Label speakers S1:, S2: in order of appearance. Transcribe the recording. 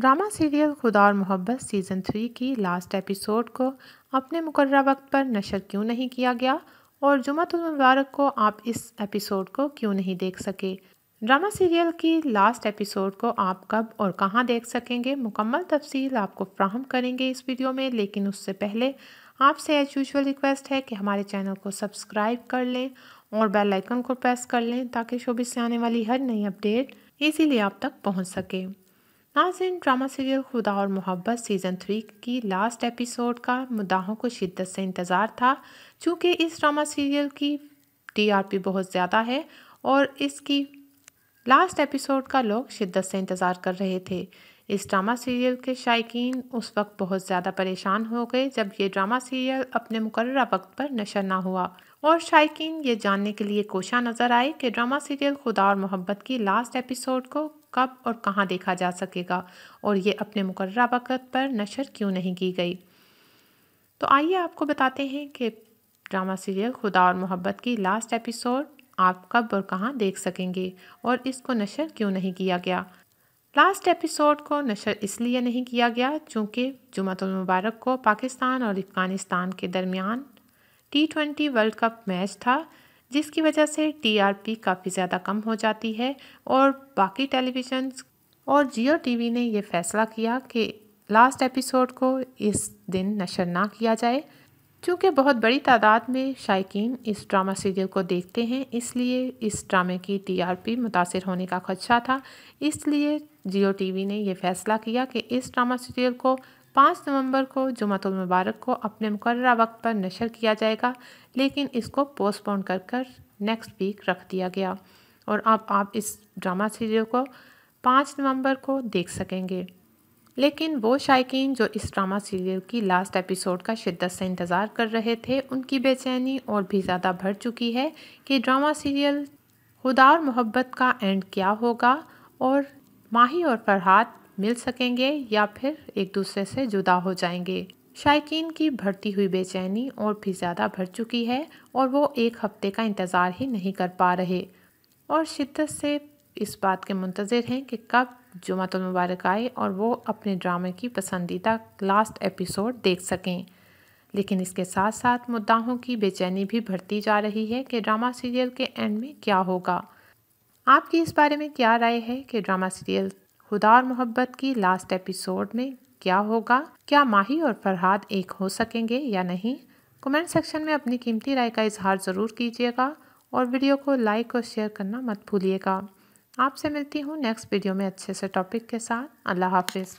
S1: drama serial Khuda Aur Mohabbat season three की last episode को अपने मुकर वक्त पर नशर क्यों नहीं किया गया और जुमतुलमबारक को आप इस एपिसोड को क्यों नहीं देख सके ड्रामा सीरियल की लास्ट एपिसोड को आप कब और कहाँ देख सकेंगे मुकम्मल तफसील आपको फ्राहम करेंगे इस वीडियो में लेकिन उससे पहले आपसे एज यूजल रिक्वेस्ट है कि हमारे चैनल को सब्सक्राइब कर लें और बेल आइकन को प्रेस कर लें ताकि शोबिस से आने वाली हर नई अपडेट इजीली आप तक पहुंच सके नाजिन drama serial Khuda Aur Mohabbat season three की लास्ट एपिसोड का मुद्दाओं को शिद्दत से इंतज़ार था चूँकि इस ड्रामा सीरियल की टीआरपी बहुत ज़्यादा है और इसकी लास्ट एपिसोड का लोग शिद्दत से इंतज़ार कर रहे थे इस ड्रामा सीरियल के शायकीन उस वक्त बहुत ज़्यादा परेशान हो गए जब ये ड्रामा सीरियल अपने मुकर वक्त पर नशर ना हुआ और शायकीन ये जानने के लिए कोशा नज़र आए कि ड्रामा सीरियल खुदा और मोहब्बत की लास्ट एपिसोड को कब और कहाँ देखा जा सकेगा और ये अपने मुकर वक्त पर नशर क्यों नहीं की गई तो आइए आपको बताते हैं कि ड्रामा सीरियल खुदा और मोहब्बत की लास्ट एपिसोड आप कब और कहाँ देख सकेंगे और इसको नशर क्यों नहीं किया गया लास्ट एपिसोड को नशर इसलिए नहीं किया गया चूँकि मुबारक को पाकिस्तान और अफ़गानिस्तान के दरमियान T twenty World Cup match था जिसकी वजह से टीआरपी काफ़ी ज़्यादा कम हो जाती है और बाकी टेलीविज़न और जियो टीवी ने यह फ़ैसला किया कि लास्ट एपिसोड को इस दिन नशर ना किया जाए क्योंकि बहुत बड़ी तादाद में शायकीन इस ड्रामा सीरियल को देखते हैं इसलिए इस ड्रामे की टीआरपी मुतासर होने का खदशा था इसलिए जियो टीवी ने यह फैसला किया कि इस ड्रामा सीरियल को पाँच नवंबर को जुमतुल मुबारक को अपने मुकर्रा वक्त पर नशर किया जाएगा लेकिन इसको पोस्टपोन कर कर नेक्स्ट वीक रख दिया गया और अब आप इस ड्रामा सीरियल को पाँच नवंबर को देख सकेंगे लेकिन वो शायकीन जो इस ड्रामा सीरियल की लास्ट एपिसोड का शिद्दत से इंतज़ार कर रहे थे उनकी बेचैनी और भी ज़्यादा बढ़ चुकी है कि ड्रामा सीरियल खुदा और मोहब्बत का एंड क्या होगा और माही और फरहाद मिल सकेंगे या फिर एक दूसरे से जुदा हो जाएंगे शायकीन की बढ़ती हुई बेचैनी और भी ज़्यादा बढ़ चुकी है और वो एक हफ्ते का इंतज़ार ही नहीं कर पा रहे और शिद्दत से इस बात के मुंतज़र हैं कि कब मुबारक आए और वो अपने ड्रामे की पसंदीदा लास्ट एपिसोड देख सकें लेकिन इसके साथ साथ मुद्दाओं की बेचैनी भी बढ़ती जा रही है कि ड्रामा सीरियल के एंड में क्या होगा आपकी इस बारे में क्या राय है कि ड्रामा सीरियल खुदा और मोहब्बत की लास्ट एपिसोड में क्या होगा क्या माही और फरहाद एक हो सकेंगे या नहीं कमेंट सेक्शन में अपनी कीमती राय का इजहार ज़रूर कीजिएगा और वीडियो को लाइक और शेयर करना मत भूलिएगा आपसे मिलती हूँ नेक्स्ट वीडियो में अच्छे से टॉपिक के साथ अल्लाह हाफिज़